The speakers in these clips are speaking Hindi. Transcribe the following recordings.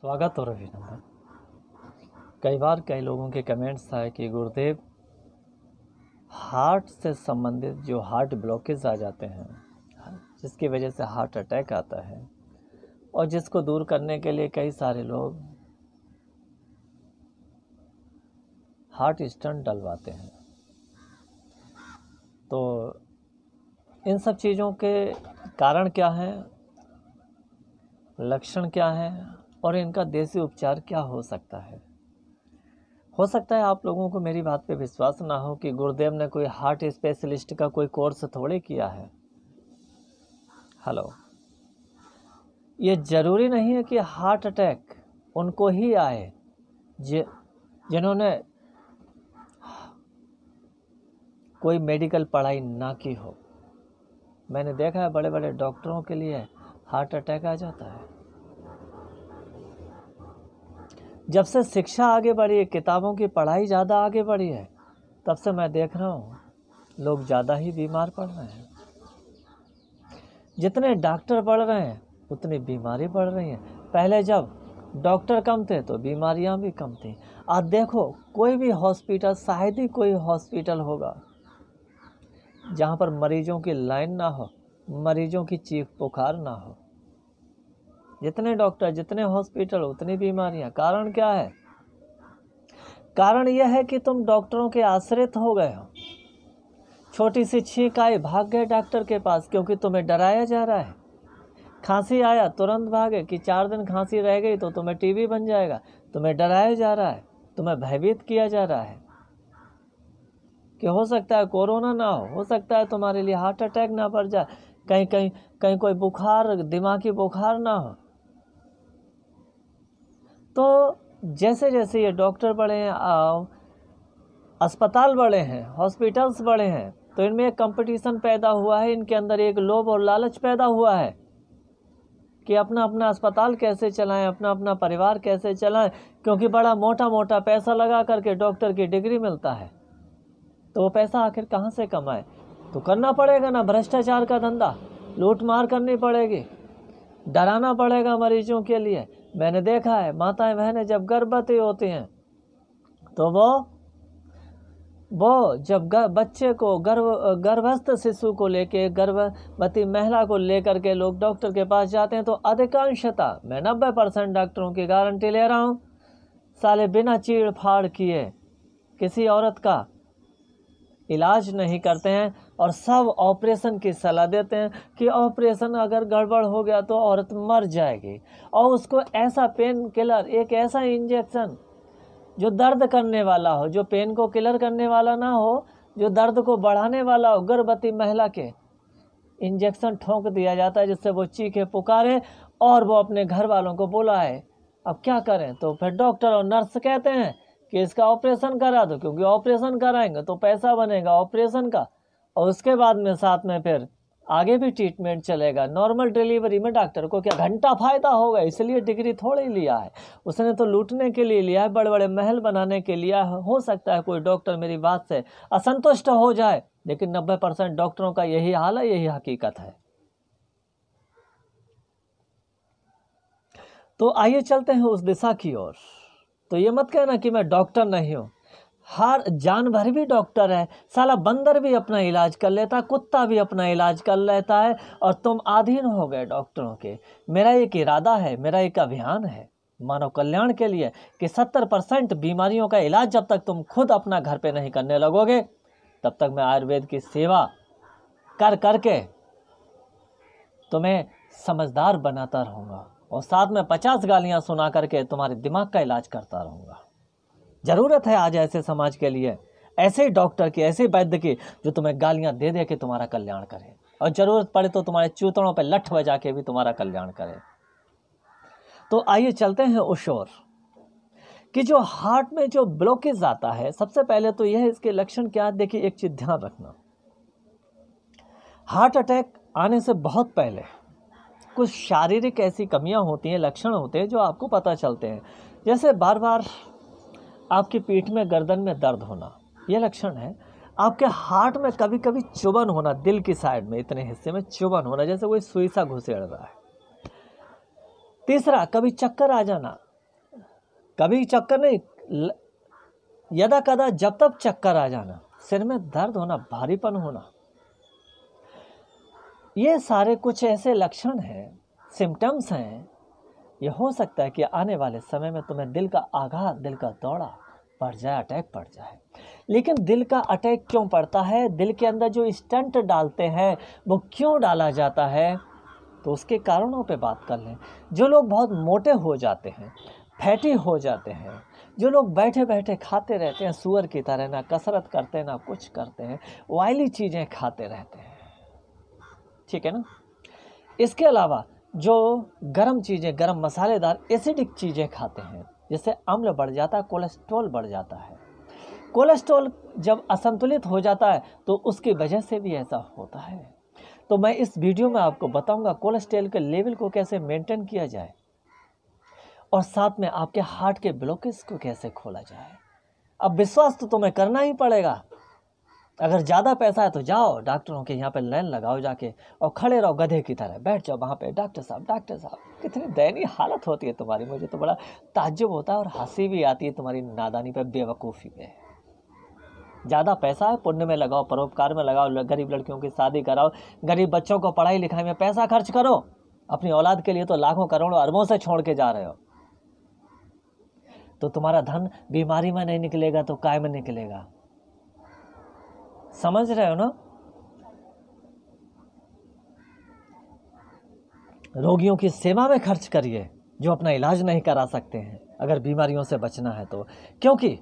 स्वागत और अभिनंदन कई बार कई लोगों के कमेंट्स था कि गुरुदेव हार्ट से संबंधित जो हार्ट ब्लॉकेज आ जाते हैं जिसकी वजह से हार्ट अटैक आता है और जिसको दूर करने के लिए कई सारे लोग हार्ट स्टंट डलवाते हैं तो इन सब चीज़ों के कारण क्या हैं लक्षण क्या हैं और इनका देसी उपचार क्या हो सकता है हो सकता है आप लोगों को मेरी बात पे विश्वास ना हो कि गुरुदेव ने कोई हार्ट स्पेशलिस्ट का कोई कोर्स थोड़े किया है हेलो ये ज़रूरी नहीं है कि हार्ट अटैक उनको ही आए जिन्होंने कोई मेडिकल पढ़ाई ना की हो मैंने देखा है बड़े बड़े डॉक्टरों के लिए हार्ट अटैक आ जाता है जब से शिक्षा आगे बढ़ी है किताबों की पढ़ाई ज़्यादा आगे बढ़ी है तब से मैं देख रहा हूँ लोग ज़्यादा ही बीमार पड़ रहे हैं जितने डॉक्टर बढ़ रहे हैं उतनी बीमारी बढ़ रही है पहले जब डॉक्टर कम थे तो बीमारियाँ भी कम थी आज देखो कोई भी हॉस्पिटल शायद ही कोई हॉस्पिटल होगा जहाँ पर मरीजों की लाइन ना हो मरीजों की चीख पुकार ना हो जितने डॉक्टर जितने हॉस्पिटल उतनी बीमारियां कारण क्या है कारण यह है कि तुम डॉक्टरों के आश्रित हो गए हो छोटी सी छींक आई भाग गए डॉक्टर के पास क्योंकि तुम्हें डराया जा रहा है खांसी आया तुरंत भागे कि चार दिन खांसी रह गई तो तुम्हें टीबी बन जाएगा तुम्हें डराया जा रहा है तुम्हें भयभीत किया जा रहा है कि हो सकता है कोरोना ना हो हो सकता है तुम्हारे लिए हार्ट अटैक ना पड़ जाए कहीं कहीं कहीं कोई बुखार दिमागी बुखार ना हो तो जैसे जैसे ये डॉक्टर बढ़े अस्पताल बढ़े हैं हॉस्पिटल्स बढ़े हैं तो इनमें एक कंपटीशन पैदा हुआ है इनके अंदर एक लोभ और लालच पैदा हुआ है कि अपना अपना अस्पताल कैसे चलाएं अपना अपना परिवार कैसे चलाएं क्योंकि बड़ा मोटा मोटा पैसा लगा करके डॉक्टर की डिग्री मिलता है तो वो पैसा आखिर कहाँ से कमाए तो करना पड़ेगा ना भ्रष्टाचार का धंधा लूट मार करनी पड़ेगी डराना पड़ेगा मरीजों के लिए मैंने देखा है माताएं बहनें जब गर्भवती होती हैं तो वो वो जब बच्चे को गर्भ गर्भस्थ शिशु को लेके गर्भवती महिला को लेकर के लोग डॉक्टर के पास जाते हैं तो अधिकांशता मैं नब्बे परसेंट डॉक्टरों की गारंटी ले रहा हूँ साले बिना चीड़ फाड़ किए किसी औरत का इलाज नहीं करते हैं और सब ऑपरेशन की सलाह देते हैं कि ऑपरेशन अगर गड़बड़ हो गया तो औरत मर जाएगी और उसको ऐसा पेन किलर एक ऐसा इंजेक्शन जो दर्द करने वाला हो जो पेन को किलर करने वाला ना हो जो दर्द को बढ़ाने वाला हो गर्भवती महिला के इंजेक्शन ठोंक दिया जाता है जिससे वो चीखे पुकारे और वो अपने घर वालों को बुलाए अब क्या करें तो फिर डॉक्टर और नर्स कहते हैं कि इसका ऑपरेशन करा दो क्योंकि ऑपरेशन कराएंगे तो पैसा बनेगा ऑपरेशन का और उसके बाद में साथ में फिर आगे भी ट्रीटमेंट चलेगा नॉर्मल डिलीवरी में डॉक्टर को क्या घंटा फायदा होगा इसलिए डिग्री थोड़ी लिया है उसने तो लूटने के लिए लिया है बड़े बड़े महल बनाने के लिए हो सकता है कोई डॉक्टर मेरी बात से असंतुष्ट हो जाए लेकिन नब्बे परसेंट डॉक्टरों का यही हाल है यही हकीकत है तो आइए चलते हैं उस दिशा की ओर तो ये मत कहना कि मैं डॉक्टर नहीं हूँ हर जानवर भी डॉक्टर है साला बंदर भी अपना इलाज कर लेता है कुत्ता भी अपना इलाज कर लेता है और तुम आधीन हो गए डॉक्टरों के मेरा एक इरादा है मेरा एक अभियान है मानव कल्याण के लिए कि सत्तर परसेंट बीमारियों का इलाज जब तक तुम खुद अपना घर पे नहीं करने लगोगे तब तक मैं आयुर्वेद की सेवा कर करके तुम्हें समझदार बनाता रहूँगा और साथ में पचास गालियां सुना करके तुम्हारे दिमाग का इलाज करता रहूंगा ज़रूरत है आज ऐसे समाज के लिए ऐसे डॉक्टर की ऐसे वैद्य की जो तुम्हें गालियां दे दे के तुम्हारा कल्याण करे और ज़रूरत पड़े तो तुम्हारे चूतड़ों पर लठ बजा के भी तुम्हारा कल्याण करे तो आइए चलते हैं उशोर कि जो हार्ट में जो ब्लॉकेज आता है सबसे पहले तो यह इसके लक्षण क्या देखिए एक चीज ध्यान रखना हार्ट अटैक आने से बहुत पहले कुछ शारीरिक ऐसी कमियां होती हैं लक्षण होते हैं जो आपको पता चलते हैं जैसे बार बार आपकी पीठ में गर्दन में दर्द होना ये लक्षण है आपके हार्ट में कभी कभी चुभन होना दिल की साइड में इतने हिस्से में चुभन होना जैसे कोई सुई सा घुसेड़ रहा है तीसरा कभी चक्कर आ जाना कभी चक्कर नहीं यदा कदा जब तब चक्कर आ जाना सिर में दर्द होना भारीपन होना ये सारे कुछ ऐसे लक्षण हैं सिम्टम्स हैं ये हो सकता है कि आने वाले समय में तुम्हें दिल का आघात दिल का दौड़ा पड़ जाए अटैक पड़ जाए लेकिन दिल का अटैक क्यों पड़ता है दिल के अंदर जो स्टंट डालते हैं वो क्यों डाला जाता है तो उसके कारणों पे बात कर लें जो लोग बहुत मोटे हो जाते हैं फैटी हो जाते हैं जो लोग बैठे बैठे खाते रहते हैं सुअर की तरह ना कसरत करते ना कुछ करते हैं वायली चीज़ें खाते रहते हैं ठीक है ना इसके अलावा जो गर्म चीज़ें गर्म मसालेदार एसिडिक चीज़ें खाते हैं जैसे अम्ल बढ़ जाता है कोलेस्ट्रॉल बढ़ जाता है कोलेस्ट्रॉल जब असंतुलित हो जाता है तो उसकी वजह से भी ऐसा होता है तो मैं इस वीडियो में आपको बताऊंगा कोलेस्ट्रॉल के लेवल को कैसे मेंटेन किया जाए और साथ में आपके हार्ट के ब्लॉकेज को कैसे खोला जाए अब विश्वास तो तुम्हें करना ही पड़ेगा अगर ज़्यादा पैसा है तो जाओ डॉक्टरों के यहाँ पे लाइन लगाओ जाके और खड़े रहो गधे की तरह बैठ जाओ वहाँ पे डॉक्टर साहब डॉक्टर साहब कितनी दयनीय हालत होती है तुम्हारी मुझे तो बड़ा ताज्जुब होता है और हंसी भी आती है तुम्हारी नादानी पर बेवकूफ़ी में ज़्यादा पैसा है पुण्य में लगाओ परोपकार में लगाओ गरीब लड़कियों की शादी कराओ गरीब बच्चों को पढ़ाई लिखाई में पैसा खर्च करो अपनी औलाद के लिए तो लाखों करोड़ों अरबों से छोड़ के जा रहे हो तो तुम्हारा धन बीमारी में नहीं निकलेगा तो काय में निकलेगा समझ रहे हो ना रोगियों की सेवा में खर्च करिए जो अपना इलाज नहीं करा सकते हैं अगर बीमारियों से बचना है तो क्योंकि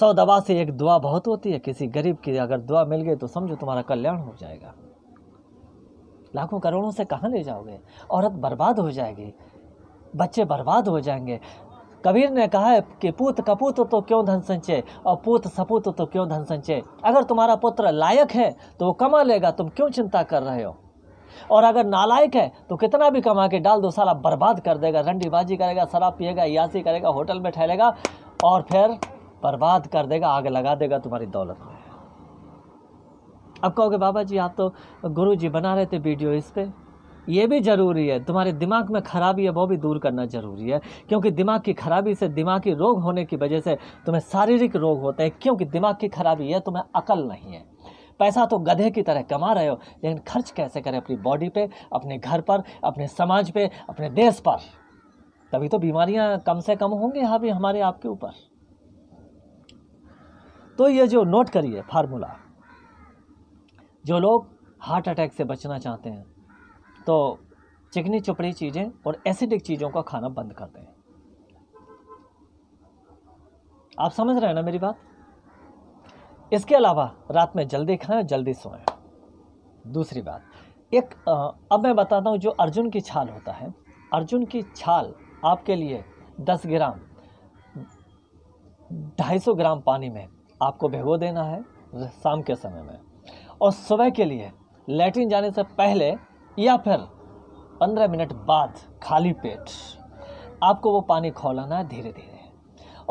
सौ दवा से एक दुआ बहुत होती है किसी गरीब की अगर दुआ मिल गई तो समझो तुम्हारा कल्याण हो जाएगा लाखों करोड़ों से कहाँ ले जाओगे औरत बर्बाद हो जाएगी बच्चे बर्बाद हो जाएंगे कबीर ने कहा है कि पुत कपूत तो क्यों धन संचय और पुत सपूत तो क्यों धन संचय अगर तुम्हारा पुत्र लायक है तो वो कमा लेगा तुम क्यों चिंता कर रहे हो और अगर नालायक है तो कितना भी कमा के डाल दो साला बर्बाद कर देगा रंडीबाजी करेगा शराब पिएगा यासी करेगा होटल में ठहलेगा और फिर बर्बाद कर देगा आग लगा देगा तुम्हारी दौलत में अब कहोगे बाबा जी आप तो गुरु जी बना रहे थे वीडियो इस पर ये भी ज़रूरी है तुम्हारे दिमाग में खराबी है वो भी दूर करना ज़रूरी है क्योंकि दिमाग की खराबी से दिमागी रोग होने की वजह से तुम्हें शारीरिक रोग होते हैं क्योंकि दिमाग की खराबी है तुम्हें अकल नहीं है पैसा तो गधे की तरह कमा रहे हो लेकिन खर्च कैसे करें अपनी बॉडी पे अपने घर पर अपने समाज पे अपने देश पर तभी तो बीमारियां कम से कम होंगी यहाँ भी हमारे आपके ऊपर तो ये जो नोट करिए फार्मूला जो लोग हार्ट अटैक से बचना चाहते हैं तो चिकनी चुपड़ी चीज़ें और एसिडिक चीज़ों का खाना बंद कर दें आप समझ रहे हैं ना मेरी बात इसके अलावा रात में जल्दी खाएं जल्दी सोएं दूसरी बात एक अब मैं बताता हूँ जो अर्जुन की छाल होता है अर्जुन की छाल आपके लिए 10 ग्राम 250 ग्राम पानी में आपको भिगो देना है शाम के समय में और सुबह के लिए लेटरिन जाने से पहले या फिर पंद्रह मिनट बाद खाली पेट आपको वो पानी खोलाना है धीरे धीरे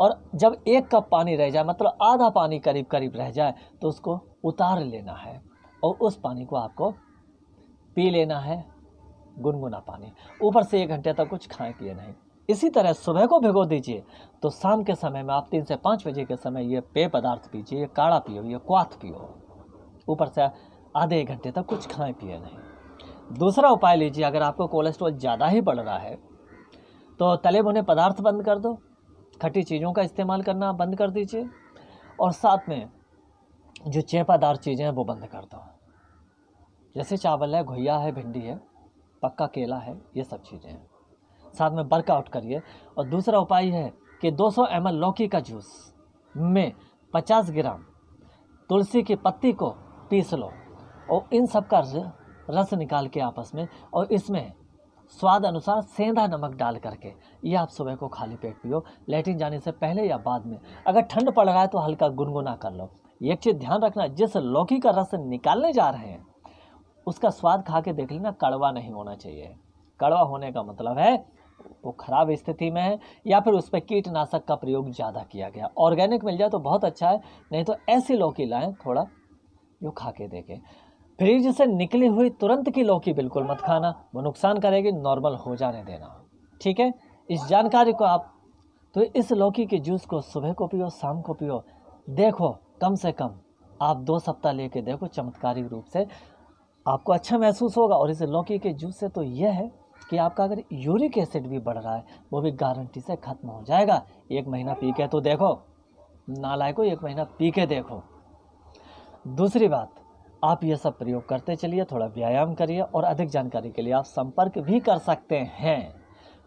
और जब एक कप पानी रह जाए मतलब आधा पानी करीब करीब रह जाए तो उसको उतार लेना है और उस पानी को आपको पी लेना है गुनगुना पानी ऊपर से एक घंटे तक कुछ खाएं पिए नहीं इसी तरह सुबह को भिगो दीजिए तो शाम के समय में आप तीन से पाँच बजे के समय ये पेय पदार्थ पीजिए ये काढ़ा पियो ये क्वाथ पियो ऊपर से आधे एक घंटे तक कुछ खाएं पिए नहीं दूसरा उपाय लीजिए अगर आपको कोलेस्ट्रॉल ज़्यादा ही बढ़ रहा है तो तले बुने पदार्थ बंद कर दो खट्टी चीज़ों का इस्तेमाल करना बंद कर दीजिए और साथ में जो चेपादार चीज़ें हैं वो बंद कर दो जैसे चावल है घुया है भिंडी है पक्का केला है ये सब चीज़ें हैं साथ में वर्कआउट करिए और दूसरा उपाय है कि 200 सौ एम लौकी का जूस में 50 ग्राम तुलसी की पत्ती को पीस लो और इन सब का रस निकाल के आपस में और इसमें स्वाद अनुसार सेंधा नमक डाल करके ये आप सुबह को खाली पेट पियो लेटिन जाने से पहले या बाद में अगर ठंड पड़ रहा है तो हल्का गुनगुना कर लो एक चीज़ ध्यान रखना जिस लौकी का रस निकालने जा रहे हैं उसका स्वाद खा के देख लेना कड़वा नहीं होना चाहिए कड़वा होने का मतलब है वो खराब स्थिति में है या फिर उस पर कीटनाशक का प्रयोग ज़्यादा किया गया ऑर्गेनिक मिल जाए तो बहुत अच्छा है नहीं तो ऐसी लौकी लाएँ थोड़ा जो खा के देखें फ्रिज से निकली हुई तुरंत की लौकी बिल्कुल मत खाना वो नुकसान करेगी नॉर्मल हो जाने देना ठीक है इस जानकारी को आप तो इस लौकी के जूस को सुबह को पियो शाम को पियो देखो कम से कम आप दो सप्ताह लेके देखो चमत्कारी रूप से आपको अच्छा महसूस होगा और इस लौकी के जूस से तो यह है कि आपका अगर यूरिक एसिड भी बढ़ रहा है वो भी गारंटी से ख़त्म हो जाएगा एक महीना पी के तो देखो नालायको एक महीना पी के देखो दूसरी बात आप ये सब प्रयोग करते चलिए थोड़ा व्यायाम करिए और अधिक जानकारी के लिए आप संपर्क भी कर सकते हैं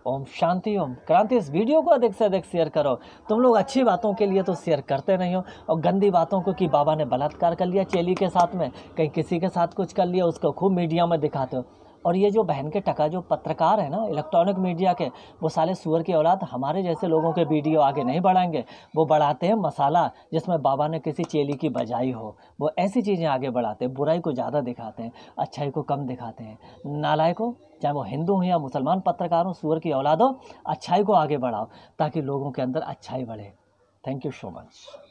ओम शांति ओम क्रांति इस वीडियो को अधिक से अधिक शेयर करो तुम लोग अच्छी बातों के लिए तो शेयर करते नहीं हो और गंदी बातों को कि बाबा ने बलात्कार कर लिया चेली के साथ में कहीं किसी के साथ कुछ कर लिया उसको खूब मीडिया में दिखाते हो और ये जो बहन के टका जो पत्रकार है ना इलेक्ट्रॉनिक मीडिया के वो साले सुअर की औलाद हमारे जैसे लोगों के वीडियो आगे नहीं बढ़ाएंगे वो बढ़ाते हैं मसाला जिसमें बाबा ने किसी चेली की बजाई हो वो ऐसी चीज़ें आगे बढ़ाते हैं बुराई को ज़्यादा दिखाते हैं अच्छाई को कम दिखाते हैं नालाय को चाहे वो हिंदू हों या मुसलमान पत्रकार हों सुअर की औलाद हो अच्छाई को आगे बढ़ाओ ताकि लोगों के अंदर अच्छाई बढ़े थैंक यू सो मच